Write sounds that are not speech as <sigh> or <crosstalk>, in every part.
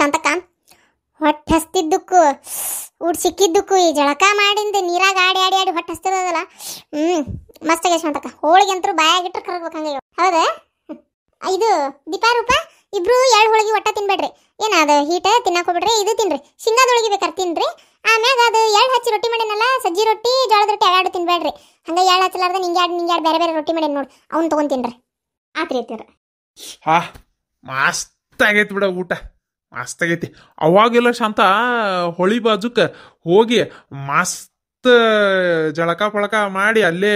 ಶಾಂತಕ್ಕ ಹೊಟ್ಟೆ ಹಸ್ತಿದ್ದಕ್ಕು ಊಟ ಸಿಕ್ಕಿದ್ದಕ್ಕು ಈ ಜಳಕ ಮಾಡಿಂದ ನೀರಾಗ ಆಡಿ ಆಡಿ ಆಡಿ ಹೊಟ್ಟೆ ಹಸ್ತಿರೋದಲ್ಲ ಹ್ಞೂ ಮಸ್ತಾಗೆ ಶಾಂತಕ್ಕ ಹೋಳಿಗೆ ಅಂತರೂ ಬಾಯಾಗಿಟ್ರೆ ಕರಗ್ಬೇಕಂಗೆ ಹೌದಾ ಇದು ರೂಪ ಇಬ್ರು ಎರಡು ಹೋಳಿಗೆ ಹೊಟ್ಟೆ ತಿನ್ಬೇಡ್ರಿ ಏನು ಅದು ಹೀಟ ಹೋಗ್ಬಿಡ್ರಿ ಇದು ತಿನ್ರಿ ಶೇಂಗಾದ ಹೋಳಿಗೆ ಬೇಕಾದ್ರೆ ತಿನ್ರಿ ಆಮ್ಯಾಗ ಅದು ಎರಡು ಹಚ್ಚಿ ರೊಟ್ಟಿ ಮಾಡ್ಯನಲ್ಲ ಸಜ್ಜಿ ರೊಟ್ಟಿ ಜೋಳದ ರೊಟ್ಟಿ ಎರಡು ತಿನ್ಬೇಡ್ರಿ ಹಂಗೆ ಎರಡು ಹಚ್ಚಲಾರ್ದ ನಿಂಗೆ ಎರಡು ನಿಂಗೆ ಎರಡು ಬೇರೆ ಬೇರೆ ರೊಟ್ಟಿ ಮಾಡಿ ನೋಡಿ ಅವ್ನು ತೊಗೊಂಡು ತಿನ್ರಿ ಆತ್ರಿ ಹಾ ಮಸ್ತ್ ಆಗೈತೆ ಬಿಡ ಊಟ ಮಸ್ತಾಗೈತಿ ಅವಾಗೆಲ್ಲ ಶಾಂತ ಹೊಳಿ ಬಾಜುಕ್ಕೆ ಹೋಗಿ ಮಸ್ತ್ ಜಳಕ ಪಳಕ ಮಾಡಿ ಅಲ್ಲೇ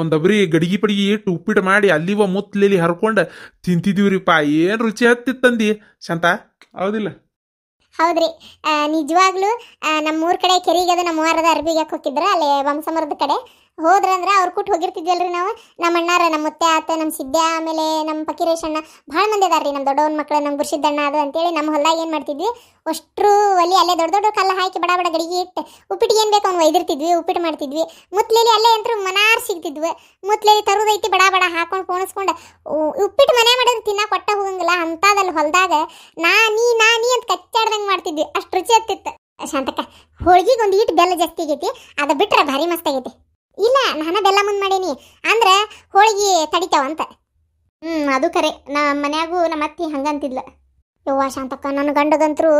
ಒಂದು ಅಬ್ರಿ ಗಡಿಗೆ ಪಡಿಗೆ ಇಟ್ಟು ಉಪ್ಪಿಟ್ಟು ಮಾಡಿ ಅಲ್ಲಿ ಒ ಹರ್ಕೊಂಡ್ ಹರ್ಕೊಂಡು ಪಾ ಏನು ರುಚಿ ಹತ್ತಿತ್ತಂದಿ ಶಾಂತ ಹೌದಿಲ್ಲ ಹೌದ್ರಿ ನಿಜವಾಗ್ಲೂ ನಮ್ಮೂರ ಕಡೆ ಕೆರಿಗೆ ಅದು ನಮ್ಮ ಅರ್ಬಿಗೆ ಹೋಗಿದ್ರ ಅಲ್ಲಿ ವಂಶಮರದ ಕಡೆ ಹೋದ್ರಂದ್ರೆ ಅವ್ರು ಕೊಟ್ಟು ಹೋಗಿರ್ತಿದ್ವಲ್ರಿ ನಾವು ನಮ್ಮ ಅಣ್ಣಾರ ನಮ್ಮ ಮುತ್ತೆ ಆತ ನಮ್ಮ ಸಿದ್ದೆ ಆಮೇಲೆ ನಮ್ಮ ಪಕ್ಕಿರೇಶ್ ಅಣ್ಣ ಭಾಳ ಮಂದಿ ಅದಾರ ರೀ ನಮ್ಮ ದೊಡ್ಡವನ ಮಕ್ಕಳು ನಮ್ಮ ಗುರ್ಸಿದ್ದಣ್ಣ ಅದು ಅಂತೇಳಿ ನಮ್ಮ ಹೊಲ ಏನು ಮಾಡ್ತಿದ್ವಿ ಅಷ್ಟು ಒಲಿ ಅಲ್ಲೇ ದೊಡ್ಡ ದೊಡ್ಡ ಕಲ್ಲ ಹಾಕಿ ಬಡ ಬಡ ಗಡಿಗೆ ಇಟ್ಟು ಉಪ್ಪಿಟ್ಟಿಗೆ ಏನು ಬೇಕು ಅವ್ನು ಒಯ್ದಿರ್ತಿದ್ವಿ ಉಪ್ಪಿಟ್ಟು ಮಾಡ್ತಿದ್ವಿ ಮುತ್ಲೇಲಿ ಅಲ್ಲೇ ಅಂತೂ ಮನಾರ್ ಸಿಗ್ತಿದ್ವಿ ಮುತ್ಲೇಲಿ ತರುದೈತಿ ಬಡ ಬಡ ಹಾಕೊಂಡು ಕೋಣಿಸ್ಕೊಂಡು ಉಪ್ಪಿಟ್ಟು ಮನೆ ಮಾಡಿದ್ರೆ ತಿನ್ನಾ ಕೊಟ್ಟ ಹೋಗಂಗಿಲ್ಲ ಅಂಥದ್ದಲ್ಲಿ ಹೊಲ್ದಾಗ ನಾ ನೀ ನಾ ನೀ ಅಂತ ಕಚ್ಚಾಡ್ದಂಗೆ ಮಾಡ್ತಿದ್ವಿ ಅಷ್ಟು ರುಚಿ ಆಗ್ತಿತ್ತು ಶಾಂತಕ್ಕ ಹೋಳಿಗೆ ಒಂದು ಈಟ್ ಬೆಲ್ಲ ಜಾಸ್ತಿ ಆಗೈತಿ ಅದು ಬಿಟ್ರೆ ಭಾರಿ ಮಸ್ತ್ ಆಗೈತಿ ಇಲ್ಲ ನಾನು ಬೆಲ್ಲ ಮುಂದೆ ಮಾಡೀನಿ ಅಂದ್ರೆ ಹೋಳಿಗೆ ತಡಿತಾವಂತ ಹ್ಞೂ ಅದು ಕರೆ ನಮ್ಮ ಮನ್ಯಾಗೂ ನಮ್ಮ ಅತ್ತಿ ಹಂಗಂತಿದ್ಲ ಯವ್ವ ಶಾಂತಕ್ಕ ನನ್ನ ಗಂಡಗಂತರು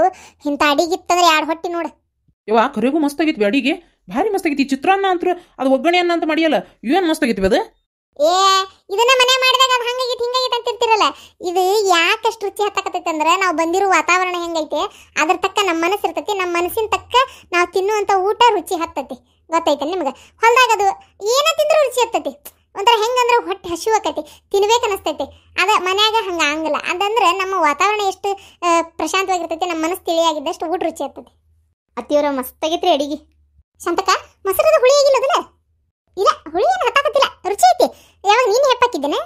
ಇಂಥ ಅಡಿಗಿತ್ತಂದ್ರೆ ಎರಡು ಹೊಟ್ಟಿ ನೋಡು ಯವ್ವ ಕರೆಗೂ ಮಸ್ತ್ ಆಗಿತ್ವಿ ಅಡಿಗೆ ಭಾರಿ ಮಸ್ತ್ ಚಿತ್ರ ಚಿತ್ರಾನ್ನ ಅಂತೂ ಅದು ಒಗ್ಗಣೆ ಅನ್ನ ಅಂತ ಮಾಡಿಯಲ್ಲ ಏನು ಮಸ್ತ್ ಅದು ಏ ಇದನ್ನ ಮನೆ ಮಾಡಿದಾಗ ಅದು ಹಂಗಾಗಿತ್ತು ಹಿಂಗಾಗಿತ್ತು ಅಂತಿರ್ತಿರಲ್ಲ ಇದು ಯಾಕಷ್ಟು ರುಚಿ ಹತ್ತಕತ್ತೈತೆ ಅಂದ್ರೆ ನಾವು ಬಂದಿರೋ ವಾತಾವರಣ ಹೆಂಗೈತೆ ಅದ್ರ ತಕ್ಕ ನಮ್ಮ ಮನಸ್ಸು ಇರ್ತೈತಿ ನಮ್ಮ ಮನಸ್ಸಿನ ತಕ್ಕ ನಾವು ತಿನ್ನುವಂಥ ಊಟ ರುಚಿ ಹತ್ತೈತಿ ಗೊತ್ತೈತೆ ನಿಮ್ಗೆ ಹೊಲ್ದಾಗ ಅದು ಏನ ತಿಂದ್ರೆ ರುಚಿ ಆಗ್ತೈತಿ ಒಂಥರ ಹೆಂಗಂದ್ರೆ ಹೊಟ್ಟೆ ಹಸಿ ಆಕೈತಿ ತಿನ್ಬೇಕು ಅನಿಸ್ತೈತಿ ಅದ ಮನ್ಯಾಗ ಹಂಗೆ ಆಗಂಗಿಲ್ಲ ಅದಂದ್ರೆ ನಮ್ಮ ವಾತಾವರಣ ಎಷ್ಟು ಪ್ರಶಾಂತವಾಗಿರ್ತೈತಿ ನಮ್ಮ ಮನಸ್ಸು ತಿಳಿಯಾಗಿದ್ದಷ್ಟು ಊಟ ರುಚಿ ಆಗ್ತೈತಿ ಅತ್ತಿಯವರ ಮಸ್ತಾಗೈತ್ರಿ ಅಡಿಗೆ ಶಾಂತಕ ಮೊಸರದ ಹುಳಿ ಆಗಿಲ್ಲ ಅದಲ್ಲ ಇಲ್ಲ ಹುಳಿ ಏನು ಹತ್ತಾಕತ್ತಿಲ್ಲ ರುಚಿ ಐತಿ ಯಾವಾಗ ನೀನು ಹೆಪ್ಪಾಕಿದ್ದೇನೆ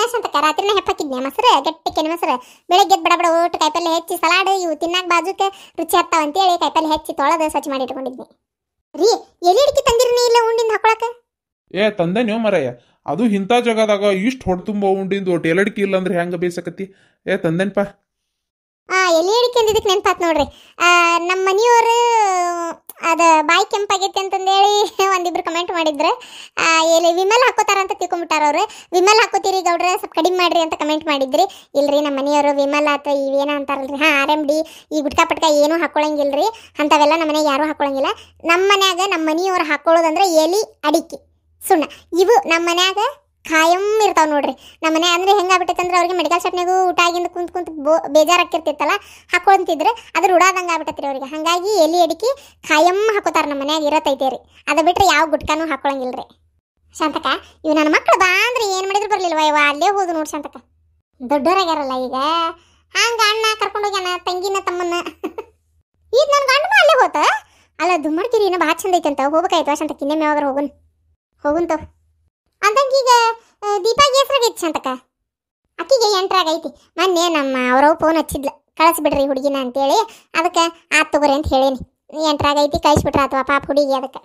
ನಾ ಶಂತಕ ರಾತ್ರಿನೇ ಹೆಪ್ಪಾಕಿದ್ನೆ ಮೊಸರು ಗಟ್ಟಿ ಕೆನೆ ಮೊಸರು ಬೆಳಗ್ಗೆ ಬಡ ಬಡ ಊಟ ಕಾಯಿಪಲ್ಲೆ ಹೆಚ್ಚಿ ಸಲಾಡ್ ಇವು ತಿನ್ನಾಕ ಬಾಜುಕ್ಕೆ ರುಚಿ ಆಗ್ತಾವಂತೇಳಿ ಕಾಯಿಪಲ್ಲೆ ಹೆಚ್ಚಿ ತೊಳೆದು ಸ್ವಚ್ಛ ಮಾಡಿ ಇಟ್ಕೊಂಡಿದ್ನಿ ರೀ ಎಲೆ ತಂದಿರನೇ ಇಲ್ಲ ಉಂಡಿಂದ ಹಾಕೊಳಕ ಏ ತಂದೇನೋ ಮರಯ್ಯ ಅದು ಇಂಥ ಜಾಗದಾಗ ಇಷ್ಟು ತುಂಬ ಉಂಡಿಂದು ಟೇಲಡ್ಕಿ ಇಲ್ಲ ಅಂದ್ರೆ ಹೆಂಗೆ ಬೇಸಕತ್ತಿ ಏ ತಂದೇನಪ್ಪ ಆ ಎಲೆ ಅಡಿಕೆ ಅಂದಿದ್ದಕ್ಕೆ ನೆನಪಾತ್ ನೋಡ್ರಿ ನಮ್ಮ ಮನೆಯವರು ಅದ ಬಾಯಿ ಕೆಂಪಾಗೈತಿ ಅಂತಂದೇಳಿ <laughs> ಒಂದಿಬ್ರು ಕಮೆಂಟ್ ಮಾಡಿದ್ರು ಎಲೆ ವಿಮಲ್ ಹಾಕೋತಾರ ಅಂತ ತಿಳ್ಕೊಂಬಿಟ್ಟಾರ ಅವರು ವಿಮಲ್ ಹಾಕೋತೀರಿ ಗೌಡ್ರ ಸ್ವಲ್ಪ ಕಡಿಮೆ ಮಾಡ್ರಿ ಅಂತ ಕಮೆಂಟ್ ಮಾಡಿದ್ರಿ ಇಲ್ರಿ ನಮ್ಮ ಮನೆಯವರು ವಿಮಲ್ ಅಥವಾ ಇವೇನ ಅಂತಾರಲ್ರಿ ಹಾಂ ಆರ್ ಎಮ್ ಡಿ ಈ ಗುಟ್ಕಾ ಪಟ್ಕ ಏನೂ ಹಾಕೊಳಂಗಿಲ್ರಿ ಅಂಥವೆಲ್ಲ ನಮ್ಮ ಮನೆಗೆ ಯಾರೂ ಹಾಕೊಳಂಗಿಲ್ಲ ನಮ್ಮ ಮನ್ಯಾಗ ನಮ್ಮ ಮನೆಯವ್ರು ಹಾಕೊಳ್ಳೋದಂದ್ರೆ ಎಲೆ ಅಡಿಕೆ ಸುಣ್ಣ ಇವು ನಮ್ಮ ಮನ್ಯಾಗ ಖಾಯಂ ಇರ್ತಾವೆ ನೋಡ್ರಿ ನಮ್ಮ ಮನೆ ಅಂದ್ರೆ ಹೆಂಗಾಗ್ಬಿಟ್ಟೈತೆ ಅಂದ್ರೆ ಅವ್ರಿಗೆ ಮೆಡಿಕಲ್ ಶಾಪ್ನಾಗೂ ಊಟ ಆಗಿಂದ ಕುಂತ ಕುಂತ ಬೋ ಹಾಕಿರ್ತಿತ್ತಲ್ಲ ಹಾಕೊಂತಿದ್ರೆ ಅದ್ರ ಉಡಾದಂಗೆ ಆಗ್ಬಿಟ್ಟೈತೆ ರೀ ಅವ್ರಿಗೆ ಹಾಗಾಗಿ ಎಲೆ ಅಡಿಕೆ ಖಾಯಂ ಹಾಕೋತಾರೆ ನಮ್ಮ ಮನ್ಯಾಗ ಇರತೈತೆ ರೀ ಅದು ಬಿಟ್ಟರೆ ಯಾವ ಗುಟ್ಕಾನು ಹಾಕೊಳಂಗಿಲ್ಲ ರೀ ಶಾಂತಕ ಇವು ನನ್ನ ಮಕ್ಕಳು ಬಾ ಅಂದ್ರೆ ಏನು ಮಾಡಿದ್ರು ಬರಲಿಲ್ವ ಇವ ಅಲ್ಲೇ ಹೋದು ನೋಡಿ ಶಾಂತಕ ದೊಡ್ಡವರಾಗ್ಯಾರಲ್ಲ ಈಗ ಹಂಗೆ ಅಣ್ಣ ಕರ್ಕೊಂಡೋಗ್ಯಾನ ತಂಗಿನ ತಮ್ಮನ್ನ ಈಗ ನನ್ನ ಗಂಡ ಅಲ್ಲೇ ಹೋತ ಅಲ್ಲ ದುಮ್ಮಡ್ಕಿರಿ ಏನೋ ಭಾಳ ಚಂದ ಐತೆ ಅಂತ ಹೋಗ್ಬೇಕಾಯ್ತು ಶಾಂತಕ ಇನ್ನೇ ಯಾವಾಗ ಹೋಗುನ್ ಹೋಗುನ್ ಅಂದಂಗೆ ಈಗ ದೀಪಾಗಿ ಹೆಸರಾಗೈತಿ ಚಂತಕ ಅಕ್ಕಿಗೆ ಎಂಟ್ರಾಗೈತಿ ಮೊನ್ನೆ ನಮ್ಮ ಅವ್ರವ್ ಫೋನ್ ಹಚ್ಚಿದ್ಲ ಕಳಿಸ್ಬಿಡ್ರಿ ಹುಡುಗಿನ ಅಂತೇಳಿ ಅದಕ್ಕೆ ಆತ್ ತಗೋರಿ ಅಂತ ಹೇಳೇನಿ ಎಂಟ್ರಾಗೈತಿ ಬಿಟ್ರಾ ಅಥವಾ ಪಾಪ ಹುಡುಗಿ ಅದಕ್ಕೆ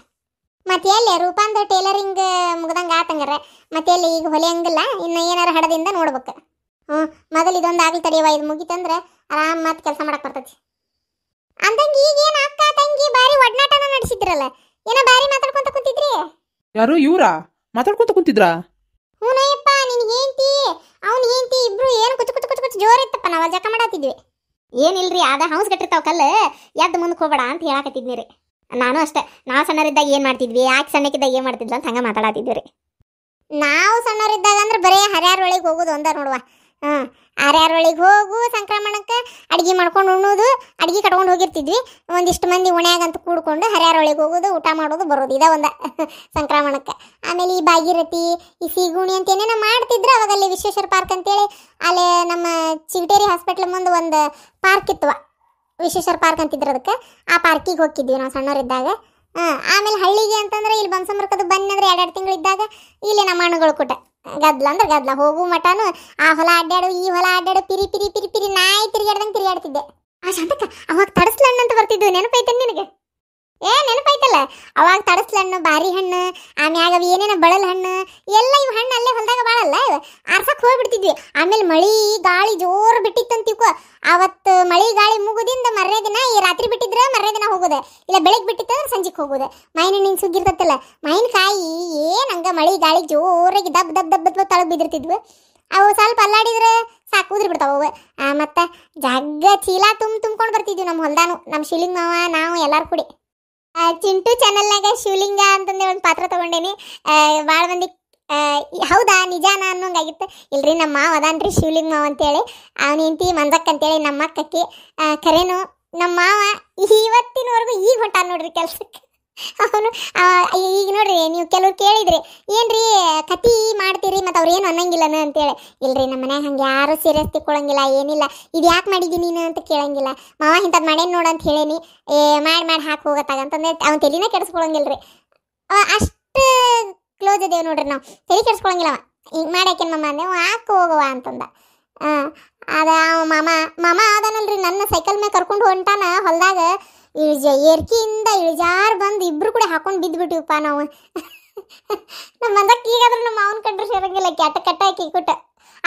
ಮತ್ತೆ ಎಲ್ಲಿ ರೂಪಾಂದ ಟೇಲರಿಂಗ್ ಮುಗ್ದಂಗೆ ಆತಂಗಾರ ಮತ್ತೆ ಎಲ್ಲಿ ಈಗ ಹೊಲಿಯಂಗಿಲ್ಲ ಇನ್ನು ಏನಾರ ಹಡದಿಂದ ನೋಡ್ಬೇಕು ಹ್ಞೂ ಮೊದಲು ಇದೊಂದು ಆಗಲಿ ತಡೆಯವ ಇದು ಮುಗಿತಂದ್ರೆ ಆರಾಮ್ ಮತ್ತೆ ಕೆಲಸ ಮಾಡಕ್ ಬರ್ತೈತಿ ಅಂದಂಗೆ ಈಗ ಏನು ಅಕ್ಕ ತಂಗಿ ಬಾರಿ ಒಡನಾಟನ ನಡೆಸಿದ್ರಲ್ಲ ಏನೋ ಬಾರಿ ಮಾತಾಡ್ಕೊಂತ ಕುಂತಿದ್ರಿ ಯಾರು ಇವರಾ ಮಾತಾಡ್ಕೊಂತ ಕುಂತಿದ್ರಾ ಹೂನಯ್ಯಪ್ಪ ನಿನ್ ಹೆಂಡತಿ ಹೆಂಡತಿ ಇಬ್ರು ಏನು ಕುಚ್ಚು ಕುಚ್ಚು ಜೋರಿತ್ತಪ್ಪ ನಾವು ಜಕ ಮಾಡತ್ತಿದ್ವಿ ಏನಿಲ್ರಿ ಅದ ಹೌಸ್ ಕಟ್ಟಿರ್ತಾವ ಕಲ್ಲ ಎದ್ದು ಮುಂದಕ್ಕೆ ಹೋಗಬೇಡ ಅಂತ ಹೇಳಾಕತ್ತಿದ್ನಿ ರೀ ನಾನು ಅಷ್ಟೇ ನಾವು ಸಣ್ಣರಿದ್ದಾಗ ಏನು ಮಾಡ್ತಿದ್ವಿ ಯಾಕೆ ಸಣ್ಣಕ್ಕಿದ್ದಾಗ ಏನು ಮಾಡ್ತಿದ್ವಿ ಅಂತ ಹಂಗ ಮಾತಾಡತ್ತಿದ್ವಿ ರೀ ನಾವು ಸಣ್ಣವರಿದ್ದಾಗ ಅಂದ್ರೆ ಬರೀ ಒಳಗೆ ಹೋಗೋದು ಒಂದ ನೋಡುವ ಹಾಂ ಆರ್ಯಾರೊಳಗೆ ಹೋಗು ಸಂಕ್ರಮಣಕ್ಕೆ ಅಡುಗೆ ಮಾಡ್ಕೊಂಡು ಉಣ್ಣೋದು ಅಡುಗೆ ಕಟ್ಕೊಂಡು ಹೋಗಿರ್ತಿದ್ವಿ ಒಂದಿಷ್ಟು ಮಂದಿ ಉಣ್ಯಾಗಂತ ಕೂಡ್ಕೊಂಡು ಹರ್ಯಾರೊಳಗೆ ಹೋಗೋದು ಊಟ ಮಾಡೋದು ಬರೋದು ಇದೆ ಒಂದು <laughs> ಸಂಕ್ರಮಣಕ್ಕೆ ಆಮೇಲೆ ಈ ಭಾಗೀರಥಿ ಈ ಸಿಗುಣಿ ಅಂತ ಏನೇನೋ ಮಾಡ್ತಿದ್ರು ಅವಾಗ ಅಲ್ಲಿ ವಿಶ್ವೇಶ್ವರ ಪಾರ್ಕ್ ಅಂತೇಳಿ ಅಲ್ಲಿ ನಮ್ಮ ಚಿಗಟೇರಿ ಹಾಸ್ಪಿಟ್ಲ್ ಮುಂದೆ ಒಂದು ಪಾರ್ಕ್ ಇತ್ತು ವಿಶ್ವೇಶ್ವರ ಪಾರ್ಕ್ ಅಂತಿದ್ರು ಅದಕ್ಕೆ ಆ ಪಾರ್ಕಿಗೆ ಹೋಗಿದ್ವಿ ನಾವು ಸಣ್ಣವರಿದ್ದಾಗ ಹಾಂ ಆಮೇಲೆ ಹಳ್ಳಿಗೆ ಅಂತಂದ್ರೆ ಇಲ್ಲಿ ಬಂಸಮರ್ಕದ ಬನ್ನಿ ಅಂದರೆ ಎರಡು ತಿಂಗಳು ಇದ್ದಾಗ ಇಲ್ಲಿ ನಮ್ಮ ಹಣ್ಣುಗಳು ಕೊಟ್ಟೆ ಗದ್ಲ ಅಂದ್ರೆ ಗದ್ಲ ಹೋಗು ಮಟಾನು ಆ ಹೊಲ ಅಡ್ಡಾಡು ಈ ಹೊಲ ಅಡ್ಡಾಡು ಪಿರಿ ಪಿರಿ ಪಿರಿ ಪಿರಿ ನಾಯಿ ತಿರುಗಾಡ್ದಂಗೆ ತಿರುಗಾಡ್ತಿದ್ದೆ ಆ ಶಾಂತಕ್ಕ ಅವಾಗ ತಡಸ್ಲಣ್ಣ ಅಂತ ಬರ್ತಿದ್ದು ನೆನಪೈತೆ ನಿನಗೆ ಏ ನೆನಪೈತಲ್ಲ ಅವಾಗ ತಡಸ್ಲ ಹಣ್ಣು ಬಾರಿ ಹಣ್ಣು ಆಮ್ಯಾಗ ಅವು ಏನೇನ ಬಳಲ್ ಹಣ್ಣು ಎಲ್ಲ ಇವು ಹಣ್ಣು ಅಲ್ಲೇ ಹೊಲದಾಗ ಬಾಳಲ್ಲ ಆರ್ಸಕ್ ಹೋಗ್ಬಿಡ್ತಿದ್ವಿ ಆಮೇಲೆ ಮಳಿ ಗಾಳಿ ಜೋರು ಬಿಟ್ಟಿತ್ತಂತಿವ್ಕೋ ಅವತ್ತು ಮಳಿ ಗಾಳಿ ಮುಗುದಿಂದ ಮರ್ರೆ ದಿನ ಈ ರಾತ್ರಿ ಬಿಟ್ಟಿದ್ರೆ ಮರ್ರೆ ದಿನ ಹೋಗೋದೆ ಇಲ್ಲ ಬೆಳಗ್ಗೆ ಬಿಟ್ಟಿತ್ತಂದ್ರೆ ಸಂಜೆಗೆ ಹೋಗೋದೆ ಮೈನ ನಿಂಗೆ ಸುಗ್ಗಿರ್ತತ್ತಲ್ಲ ಮೈನಕಾಯಿ ಏನು ಹಂಗೆ ಮಳಿ ಗಾಳಿ ಜೋರಾಗಿ ದಬ್ ದಬ್ ದಬ್ ದಬ್ ತಳಗ್ ಬಿದ್ದಿರ್ತಿದ್ವು ಅವು ಸ್ವಲ್ಪ ಅಲ್ಲಾಡಿದ್ರೆ ಸಾಕು ಉದ್ರಿ ಬಿಡ್ತಾವೆ ಅವು ಮತ್ತು ಜಗ್ಗ ಚೀಲ ತುಂಬ ತುಂಬ್ಕೊಂಡು ಬರ್ತಿದ್ವಿ ನಮ್ಮ ಹೊಲ್ದಾನು ನಮ್ಮ ಶಿಲಿಂಗ್ ಮಾವ ನಾವು ಎಲ್ಲರೂ ಕುಡಿ ಚಿಂಟು ಚಾನಲ್ನಾಗ ಶಿವಲಿಂಗ ಅಂತಂದು ಒಂದು ಪಾತ್ರ ತಗೊಂಡೇನಿ ಭಾಳ ಮಂದಿ ಹೌದಾ ನಿಜಾನ ಅನ್ನೋಂಗಾಗಿತ್ತು ಇಲ್ರಿ ನಮ್ಮ ಮಾವ ಅದಾನ್ರಿ ಶಿವಲಿಂಗ ಮಾವ ಅಂತೇಳಿ ಅವನ ಹೆಂಡತಿ ಮಂಜಕ್ಕ ಅಂತೇಳಿ ನಮ್ಮ ಅಕ್ಕಕ್ಕೆ ಕರೇನು ನಮ್ಮ ಮಾವ ಇವತ್ತಿನವರೆಗೂ ಈಗ ಹೊಂಟ ನೋಡ್ರಿ ಕೆಲ್ಸಕ್ಕೆ ಅವನು ಈಗ ನೋಡ್ರಿ ನೀವು ಕೆಲವ್ರು ಕೇಳಿದ್ರಿ ಏನ್ರಿ ಕತಿ ಮಾಡ್ತೀರಿ ಮತ್ತೆ ಅವ್ರು ಏನು ಅನ್ನಂಗಿಲ್ಲನ ಅಂತೇಳಿ ಇಲ್ರಿ ನಮ್ಮ ಮನ್ಯಾಗ ಹಂಗೆ ಯಾರು ಸೀರಿಯಸ್ ತಿಳ್ಕೊಳಂಗಿಲ್ಲ ಏನಿಲ್ಲ ಇದ್ಯಾಕ್ ಯಾಕೆ ಮಾಡಿದಿ ನೀನು ಅಂತ ಕೇಳಂಗಿಲ್ಲ ಮಾವ ಇಂತದ್ ಮಾಡೇನು ನೋಡು ಅಂತ ಹೇಳೇನಿ ಏ ಮಾಡಿ ಮಾಡಿ ಹಾಕಿ ಹೋಗತ್ತಾಗ ಅಂತಂದ್ರೆ ಅವ್ನ ತಲೆನೇ ಕೆಡಿಸ್ಕೊಳಂಗಿಲ್ರಿ ಅಷ್ಟು ಕ್ಲೋಸ್ ಇದೇವ್ ನೋಡ್ರಿ ನಾವು ತಲೆ ಕೆಡಿಸ್ಕೊಳಂಗಿಲ್ಲವ ಹಿಂಗೆ ಮಾಡಾಕೇನು ಮಮ್ಮ ಅಂದೆ ಹಾಕಿ ಹೋಗುವ ಅಂತಂದ ಅದ ಮಾಮ ಮಾಮ ಅದನಲ್ರಿ ನನ್ನ ಸೈಕಲ್ ಮೇಲೆ ಕರ್ಕೊಂಡು ಹೊಂಟಾನ ಹೊಲ್ದಾಗ ಇಳಿಜ ಏರ್ಕಿಯಿಂದ ಇಳಿಜಾರು ಬಂದು ಇಬ್ರು ಕೂಡ ಹಾಕೊಂಡು ಬಿದ್ದುಬಿಟ್ಟಿವಪ್ಪ ನಾವು ನಮ್ಮ ಮಂದಕ್ಕೆ ಈಗಾದ್ರೂ ನಮ್ಮ ಅವನ ಕಂಡ್ರೆ ಸೇರಂಗಿಲ್ಲ ಕೆಟ್ಟ ಕಟ್ಟ ಆಕಿ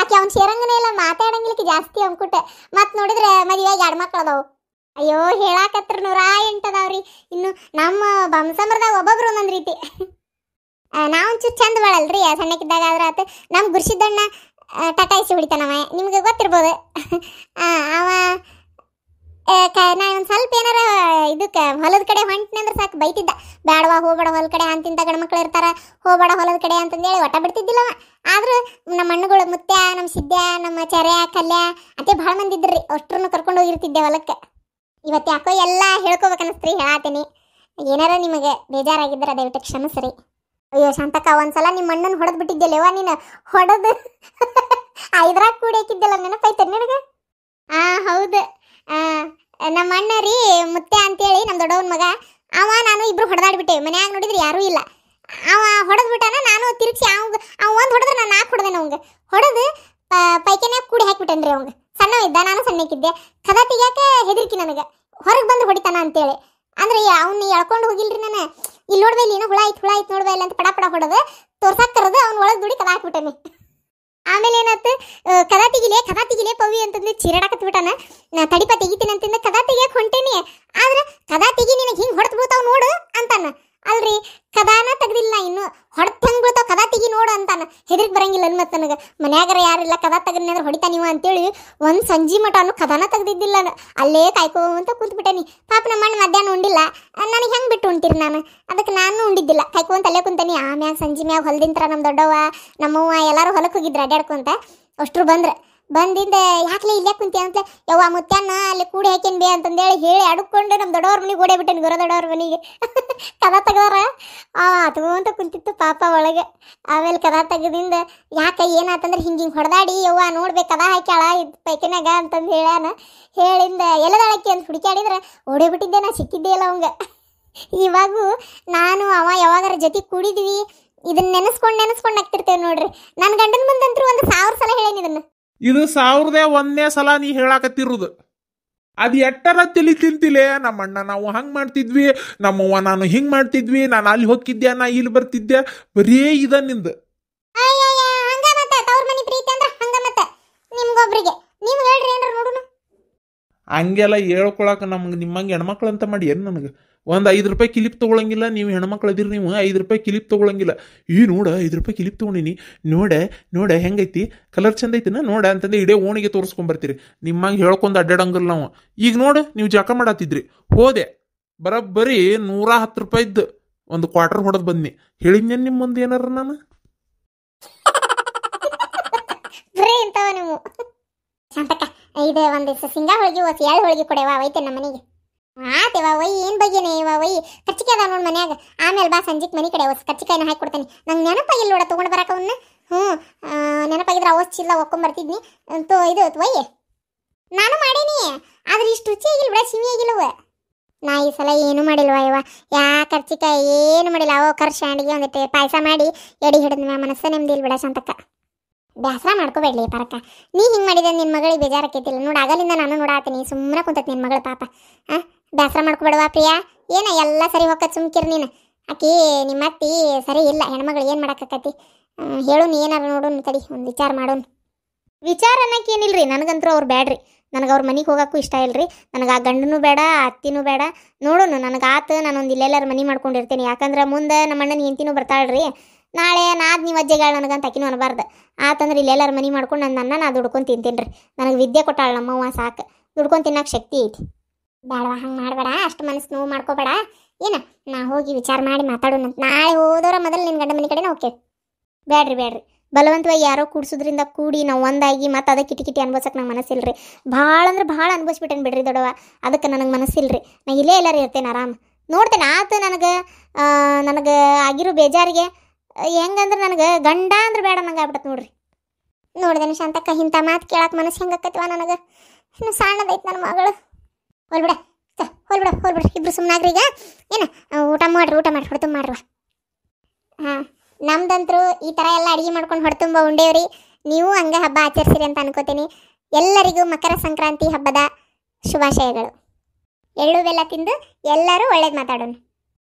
ಆಕೆ ಅವ್ನು ಸೇರಂಗನೇ ಇಲ್ಲ ಮಾತಾಡಂಗಿಲ್ಲಕ್ಕೆ ಜಾಸ್ತಿ ಕುಟ್ಟ ಮತ್ತೆ ನೋಡಿದ್ರೆ ಮದುವೆಯಾಗಿ ಎರಡು ಮಕ್ಳು ಅದಾವು ಅಯ್ಯೋ ಹೇಳಾಕತ್ರ ನೂರ ಎಂಟದಾವ್ರಿ ಇನ್ನು ನಮ್ಮ ಬಂಸಮರದಾಗ ಒಬ್ಬೊಬ್ರು ಒಂದೊಂದು ರೀತಿ ಒಂಚೂರು ಚಂದ ಬಳಲ್ರಿ ಸಣ್ಣಕ್ಕಿದ್ದಾಗ ಆದ್ರೆ ಆತು ನಮ್ಮ ಗುರ್ಸಿದ್ದಣ್ಣ ಟಟಾಯಿಸಿ ಹೊಡಿತಾನವ ನಿಮ್ಗೆ ಗೊತ್ತಿರ್ಬೋದು ಅವ ನಾ ಒಂದು ಸ್ವಲ್ಪ ಏನಾರ ಇದಕ್ಕೆ ಹೊಲದ ಕಡೆ ಹೊಂಟನೆ ಸಾಕು ಬೈತಿದ್ದ ಬೇಡವ ಹೋಗಬೇಡ ಹೊಲ ಕಡೆ ಅಂತಿಂತ ಗಂಡು ಮಕ್ಳು ಇರ್ತಾರ ಹೋಗಬೇಡ ಹೊಲದ ಕಡೆ ಹೇಳಿ ಒಟ್ಟ ಬಿಡ್ತಿದ್ದಿಲ್ಲವ ಆದರೂ ನಮ್ಮ ಹಣ್ಣುಗಳು ಮುತ್ಯ ನಮ್ಮ ಸಿದ್ಧ ನಮ್ಮ ಚರ್ಯ ಕಲ್ಯ ಅದೇ ಭಾಳ ಮಂದಿ ಇದ್ರಿ ಅಷ್ಟ್ರನ್ನು ಕರ್ಕೊಂಡು ಹೋಗಿರ್ತಿದ್ದೆ ಹೊಲಕ್ಕೆ ಇವತ್ತು ಯಾಕೋ ಎಲ್ಲ ಹೇಳ್ಕೋಬೇಕನ್ನಿಸ್ತ್ರಿ ಹೇಳತ್ತೀನಿ ಏನಾರ ನಿಮಗೆ ಬೇಜಾರಾಗಿದ್ದರೆ ದಯವಿಟ್ಟು ಕ್ಷಮಿಸ್ರಿ ಅಯ್ಯೋ ಶಾಂತಕ್ಕ ಒಂದ್ಸಲ ನಿಮ್ಮ ಅಣ್ಣನ ಹೊಡೆದ್ ಬಿಟ್ಟಿದ್ದೆಲ್ಲವ ನೀನು ಹೊಡೆದು <laughs> ಐದರಾಗ ಕೂಡಿ ಹಾಕಿದ್ದೆಲ್ಲ ನೆನಪೈತೆ ನಿನಗೆ ಆ ಹೌದು ನಮ್ಮ ಅಣ್ಣ ರೀ ಮುತ್ತೆ ಅಂತೇಳಿ ನಮ್ಮ ದೊಡ್ಡವನ ಮಗ ಅವ ನಾನು ಇಬ್ರು ಹೊಡೆದಾಡ್ಬಿಟ್ಟೇವೆ ಮನ್ಯಾಗ ನೋಡಿದ್ರೆ ಯಾರೂ ಇಲ್ಲ ಅವ ಬಿಟ್ಟಾನ ನಾನು ತಿರುಗಿಸಿ ಅವ್ ಅವ ಒಂದು ಹೊಡೆದ್ರೆ ನಾನು ನಾಲ್ಕು ಹೊಡೆದೇನೆ ಅವಂಗೆ ಹೊಡೆದು ಪೈಕೆನ್ಯಾಗ ಕೂಡಿ ಹಾಕಿಬಿಟ್ಟೇನ್ರಿ ಅವಂಗೆ ಸಣ್ಣ ಇದ್ದ ನಾನು ಸಣ್ಣಕ್ಕಿದ್ದೆ ಕದ ತೆಗಿಯಾಕೆ ಹೆದರಿಕೆ ನನಗೆ ಹೊರಗೆ ಬಂದು ಹೊಡಿತಾನ ಅಂತೇಳಿ ಅಂದ್ರೆ ಅವನ್ನ ಎಳ್ಕೊಂಡು ಹೋಗಿಲ್ರಿ ನಾನು ಇಲ್ಲಿ ನೋಡ್ದೆ ಇಲ್ಲಿ ಹುಳ ಐತ್ ಹುಳ ಐತ್ ನೋಡ್ದೆ ಇಲ್ಲ ಅಂತ ಪಡ ಪಡ ಹೊಡೆದು ತೋರ್ಸಾಕ್ ಕರೆದು ಅವ್ನ ಒಳಗೆ ದುಡಿ ಕದಾ ಹಾಕ್ಬಿಟ್ಟೇನಿ ಆಮೇಲೆ ಏನಾಯ್ತು ಕದಾ ತೆಗಿಲೆ ಕದಾ ತೆಗಿಲೆ ಪವಿ ಅಂತಂದು ಚೀರಾಡಕತ್ ಬಿಟ್ಟಾನ ನಾ ತಡಿಪ ತೆಗಿತೀನಿ ಅಂತಂದ ಕದಾ ತೆಗಿಯಕ್ ಹೊಂಟೇನಿ ಆದ್ರೆ ಕದಾ ತೆಗಿ ನಿನಗೆ ಹಿಂಗೆ ಹೊಡೆದ್ ಬಿಡ್ತಾವ್ ನೋಡು ಅಂತಾನ ಅಲ್ರಿ ಕದಾನ ತೆಗ್ದಿಲ್ಲ ಇನ್ನು ಹೊಡೆದ್ ಹೆಂಗ್ ಕದಾತಿಗಿ ನೋಡು ಅಂತಾನ ಹೆದರಿಕೆ ಬರಂಗಿಲ್ಲ ಅನ್ ಮತ್ತೆ ನನಗೆ ಮನ್ಯಾಗರ ಯಾರಿಲ್ಲ ಕದ ತಗದ್ನಿ ಅಂದ್ರೆ ಹೊಡಿತಾ ಅಂತೇಳಿ ಒಂದು ಸಂಜೆ ಅನ್ನು ಕದಾನ ತಗದಿದ್ದಿಲ್ಲ ಅಲ್ಲೇ ಕಾಯ್ಕೋ ಅಂತ ಕೂತ್ಬಿಟ್ಟೇನಿ ಪಾಪ ನಮ್ಮ ಅಣ್ಣ ಮಧ್ಯಾಹ್ನ ಉಂಡಿಲ್ಲ ನನಗೆ ಹೆಂಗ್ ಬಿಟ್ಟು ಉಣ್ತೀರಿ ನಾನು ಅದಕ್ಕೆ ನಾನು ಉಂಡಿದ್ದಿಲ್ಲ ಅಂತ ಅಲ್ಲೇ ಕುಂತಾನಿ ಆಮ್ಯಾಗ ಸಂಜಿ ಮ್ಯಾಗ ಹೊಲ್ದಿಂತರ ನಮ್ಮ ದೊಡ್ಡವ್ವ ನಮ್ಮವ್ವ ಎಲ್ಲರೂ ಹೊಲಕ್ಕೆ ಹೋಗಿದ್ರು ಅಡ್ಯಾಡ್ಕೊಂತ ಅಷ್ಟ್ರು ಬಂದ್ರ ಬಂದಿಂದ ಯಾಕಲೇ ಇಲ್ಲೇ ಕುಂತಿ ಅಂತ ಯವ್ವ ಮುತ್ಯಾನ ಅಲ್ಲಿ ಕೂಡಿ ಹಾಕಿನ್ ಬಿ ಅಂತಂದೇಳಿ ಹೇಳಿ ಅಡ್ಕೊಂಡು ನಮ್ಮ ದೊಡ್ಡವ್ರ ಮನೆಗೆ ಓಡೇ ಬಿಟ್ಟೇನೆ ಗುರ ದೊಡ್ಡವ್ರ ಮನೆಗೆ <laughs> ಕದ ತೆಗ್ದಾರ ಆ ಅಂತ ಕುಂತಿತ್ತು ಪಾಪ ಒಳಗೆ ಆಮೇಲೆ ಕದ ತೆಗದಿಂದ ಯಾಕೆ ಏನಾತಂದ್ರೆ ಹಿಂಗೆ ಹಿಂಗೆ ಹೊಡೆದಾಡಿ ಯವ್ವ ನೋಡ್ಬೇಕು ಕದ ಹಾಕ್ಯಾಳ ಇದು ಪೈಕಿನಾಗ ಅಂತಂದು ಹೇಳ್ಯಾನ ಹೇಳಿಂದ ಎಲ್ಲದಾಳಕ್ಕೆ ಅಂತ ಹುಡುಕ್ಯಾಡಿದ್ರೆ ಓಡೇ ಬಿಟ್ಟಿದ್ದೆ ನಾ ಸಿಕ್ಕಿದ್ದೇ ಇಲ್ಲ ಅವಂಗ <laughs> ಇವಾಗೂ ನಾನು ಅವ ಯಾವಾಗಾರ ಜೊತೆ ಕೂಡಿದ್ವಿ ಇದನ್ನ ನೆನೆಸ್ಕೊಂಡು ನೆನೆಸ್ಕೊಂಡು ಹಾಕ್ತಿರ್ತೇವೆ ನೋಡ್ರಿ ನನ್ನ ಗಂಡನ ಮುಂದಂತರೂ ಒಂದು ಸಾವಿರ ಸಲ ಹೇಳೇನಿ ಇದನ್ನು ಇದು ಸಾವಿರದ ಒಂದನೇ ಸಲ ನೀ ಹೇಳಾಕತ್ತಿರುದು ಅದು ಎಟ್ಟರ ತಿಳಿ ತಿಂತಿಲೆ ನಮ್ಮ ಅಣ್ಣ ನಾವು ಹಂಗೆ ಮಾಡ್ತಿದ್ವಿ ನಮ್ಮವ್ವ ನಾನು ಹಿಂಗ್ ಮಾಡ್ತಿದ್ವಿ ನಾನು ಅಲ್ಲಿ ಹೋಗಿದ್ದೆ ನಾ ಇಲ್ಲಿ ಬರ್ತಿದ್ದೆ ಬರೀ ಇದ ನಿಂದು ಹಂಗೆಲ್ಲ ಹೇಳ್ಕೊಳಕ ನಮ್ಗೆ ನಿಮ್ಮಂಗೆ ಹೆಣ್ಮಕ್ಳು ಅಂತ ಮಾಡಿ ಏನು ನನಗೆ ಒಂದು ಐದು ರೂಪಾಯಿ ಕಿಲಿಪ್ ತೊಗೊಳಂಗಿಲ್ಲ ನೀವು ಹೆಣ್ಮಕ್ಳು ನೀವು ಐದು ರೂಪಾಯಿ ಕಿಲಿಪ್ ತೊಗೊಳಂಗಿಲ್ಲ ಈ ನೋಡ ಐದು ರೂಪಾಯಿ ಕಿಲಿಪ್ ತೊಗೊಂಡಿನಿ ನೋಡೆ ನೋಡೆ ಹೆಂಗೈತಿ ಕಲರ್ ಚಂದ ಐತಿನ ನೋಡ ಅಂತಂದು ಇಡೇ ಓಣಿಗೆ ತೋರಿಸ್ಕೊಂಬರ್ತೀರಿ ನಿಮ್ಮಂಗೆ ಹೇಳ್ಕೊಂಡು ಅಡ್ಡಾಡಂಗಿಲ್ಲ ನಾವು ಈಗ ನೋಡು ನೀವು ಜಾಕ ಮಾಡತ್ತಿದ್ರಿ ಹೋದೆ ಬರೋಬ್ಬರಿ ನೂರ ಹತ್ತು ರೂಪಾಯಿದ್ದು ಒಂದು ಕ್ವಾರ್ಟರ್ ಹೊಡೆದು ಬನ್ನಿ ಹೇಳಿದ್ನೇ ನಿಮ್ಮ ಮುಂದೆ ಏನಾರ ನಾನು ನೀವು ಒಂದು ಹೋಳಿಗೆ ಕೊಡೆವಾ ಐತೆ ನಮ್ಮ ಆತೇವ ಒಯ್ ಏನ್ ಬಗ್ಗೆನೆ ಇವ ಒಯ್ ಅದಾವ ನೋಡ್ ಮನ್ಯಾಗ ಆಮೇಲೆ ಬಾ ಸಂಜಿಕ್ ಮನಿ ಕಡೆ ಹೊಸ ಕಚ್ಚಿಕಾಯಿನ ಹಾಕಿ ಕೊಡ್ತೇನೆ ನಂಗೆ ನೆನಪಾಗಿಲ್ಲ ನೋಡ ತಗೊಂಡ್ ಬರಕ ಅವನ್ನ ಹ್ಞೂ ನೆನಪಾಗಿದ್ರೆ ಅವಸ್ ಚಿಲ್ಲ ಒಕ್ಕೊಂಬರ್ತಿದ್ನಿ ಬರ್ತಿದ್ನಿ ಇದು ಒಯ್ಯ ನಾನು ಮಾಡೀನಿ ಆದ್ರೆ ಇಷ್ಟು ರುಚಿಯಾಗಿಲ್ಲ ಬಿಡ ಸಿಹಿಯಾಗಿಲ್ಲವ ನಾ ಈ ಸಲ ಏನು ಮಾಡಿಲ್ವ ಇವ ಯಾ ಕರ್ಚಿಕಾಯಿ ಏನು ಮಾಡಿಲ್ಲ ಅವೋ ಕರ್ಶ ಅಂಡಿಗೆ ಒಂದಿಟ್ಟು ಪಾಯಸ ಮಾಡಿ ಎಡಿ ಹಿಡಿದ್ ಮನಸ್ಸ ನೆಮ್ಮದಿ ಬಿಡ ಶಾಂತಕ್ಕ ಬೇಸರ ಮಾಡ್ಕೋಬೇಡಿ ಪರಕ ನೀ ಹಿಂಗೆ ಮಾಡಿದ ನಿನ್ನ ಮಗಳಿಗೆ ಬೇಜಾರಕ್ಕೆ ನೋಡು ಆಗಲಿಂದ ನಾನು ನೋಡಾತೀನಿ ಸುಮ್ಮನೆ ಕುಂತತ್ ನಿನ್ನ ಮಗಳ ಪಾಪ ಹಾಂ ದಾಸರ ಮಾಡ್ಕೊಬೇಡವಾ ಪ್ರಿಯಾ ಏನ ಎಲ್ಲ ಸರಿ ಹೋಗ ಸುಮ್ಕಿರ್ ನೀನು ಆಕಿ ನಿಮ್ಮ ಅತ್ತಿ ಸರಿ ಇಲ್ಲ ಹೆಣ್ಮಗಳು ಏನು ಮಾಡೋಕ್ಕಾಕತಿ ಹೇಳು ಏನಾರು ನೋಡು ತಡಿ ಒಂದು ವಿಚಾರ ಮಾಡೋಣ ವಿಚಾರ ರೀ ನನಗಂತೂ ಅವ್ರು ಬೇಡ್ರಿ ನನಗೆ ಅವ್ರ ಮನೆಗೆ ಹೋಗೋಕ್ಕೂ ಇಷ್ಟ ಇಲ್ಲ ರೀ ನನಗೆ ಆ ಗಂಡನೂ ಬೇಡ ಅತ್ತಿನೂ ಬೇಡ ನೋಡೋಣ ನನಗೆ ಆತು ನಾನೊಂದು ಇಲ್ಲೆಲ್ಲರ ಮನೆ ಮಾಡ್ಕೊಂಡಿರ್ತೀನಿ ಯಾಕಂದ್ರೆ ಮುಂದೆ ನಮ್ಮ ಅಣ್ಣನ ಹೆಂಡ್ತಿನೂ ಬರ್ತಾಳ್ರಿ ನಾಳೆ ನಾದು ನೀವು ಅಜ್ಜೆಗಳು ನನಗಂತ ಆಕಿನೂ ಅನ್ನಬಾರ್ದು ಆತಂದ್ರೆ ಇಲ್ಲೆಲ್ಲರ ಮನೆ ಮಾಡ್ಕೊಂಡು ನನ್ನ ಅನ್ನ ನಾ ದುಡ್ಕೊಂಡು ತಿಂತೀನಿ ರೀ ನನಗೆ ವಿದ್ಯೆ ಕೊಟ್ಟಾಳ ನಮ್ಮವ್ವ ಸಾಕು ದುಡ್ಕೊಂಡು ತಿನ್ನೋಕೆ ಶಕ್ತಿ ಐತಿ ಬೇಡವಾ ಹಂಗೆ ಮಾಡಬೇಡ ಅಷ್ಟು ಮನಸ್ಸು ನೋವು ಮಾಡ್ಕೋಬೇಡ ಏನ ನಾ ಹೋಗಿ ವಿಚಾರ ಮಾಡಿ ಮಾತಾಡೋಣ ನಾಳೆ ಹೋದವರ ಮೊದಲು ನಿನ್ನ ಗಂಡ ಮನೆ ಕಡೆ ಓಕೆ ಬೇಡ್ರಿ ಬೇಡ್ರಿ ಬಲವಂತವಾಗಿ ಯಾರೋ ಕೂಡ್ಸೋದ್ರಿಂದ ಕೂಡಿ ನಾವು ಒಂದಾಗಿ ಮತ್ತು ಅದಕ್ಕೆ ಕಿಟಿ ಅನ್ಭವಿಸಕ್ಕೆ ನಂಗೆ ಮನಸ್ಸಿಲ್ರಿ ಭಾಳ ಅಂದ್ರೆ ಭಾಳ ಅನ್ಭವಿಸ್ಬಿಟ್ಟೇನೆ ಬಿಡ್ರಿ ದೊಡವ ಅದಕ್ಕೆ ನನಗೆ ಮನಸ್ಸಿಲ್ರಿ ನಾ ಇಲ್ಲೇ ಎಲ್ಲರೂ ಇರ್ತೇನೆ ಆರಾಮ್ ನೋಡ್ತೇನೆ ಆತ ನನಗೆ ನನಗೆ ಆಗಿರೋ ಬೇಜಾರಿಗೆ ಹೆಂಗಂದ್ರೆ ನನಗೆ ಗಂಡ ಅಂದ್ರೆ ಬೇಡ ನಂಗೆ ಆಗ್ಬಿಡತ್ತೆ ನೋಡ್ರಿ ನೋಡಿದೆ ಶಾಂತಕ್ಕ ಇಂಥ ಮಾತು ಕೇಳಕ್ಕೆ ಮನಸ್ಸು ಹೆಂಗೆ ನನಗೆ ಇನ್ನು ಸಣ್ಣದೈತೆ ನನ್ನ ಮಗಳು ಬಿಡ ಹೋಲ್ ಬಿಡ ಇಬ್ರು ಸುಮ್ಮನಾಗ್ರೀಗ ಏನು ಊಟ ಮಾಡ್ರಿ ಊಟ ಮಾಡಿ ಹೊಡ್ತು ಮಾಡ್ರಿ ಹಾಂ ನಮ್ದಂತರೂ ಈ ಥರ ಎಲ್ಲ ಅಡುಗೆ ಮಾಡ್ಕೊಂಡು ಹೊಡ್ತುಂಬ ಉಂಡೇವ್ರಿ ನೀವು ಹಂಗೆ ಹಬ್ಬ ಆಚರಿಸಿರಿ ಅಂತ ಅನ್ಕೋತೀನಿ ಎಲ್ಲರಿಗೂ ಮಕರ ಸಂಕ್ರಾಂತಿ ಹಬ್ಬದ ಶುಭಾಶಯಗಳು ಎಳ್ಳು ಬೆಲ್ಲ ತಿಂದು ಎಲ್ಲರೂ ಒಳ್ಳೇದು ಮಾತಾಡೋಣ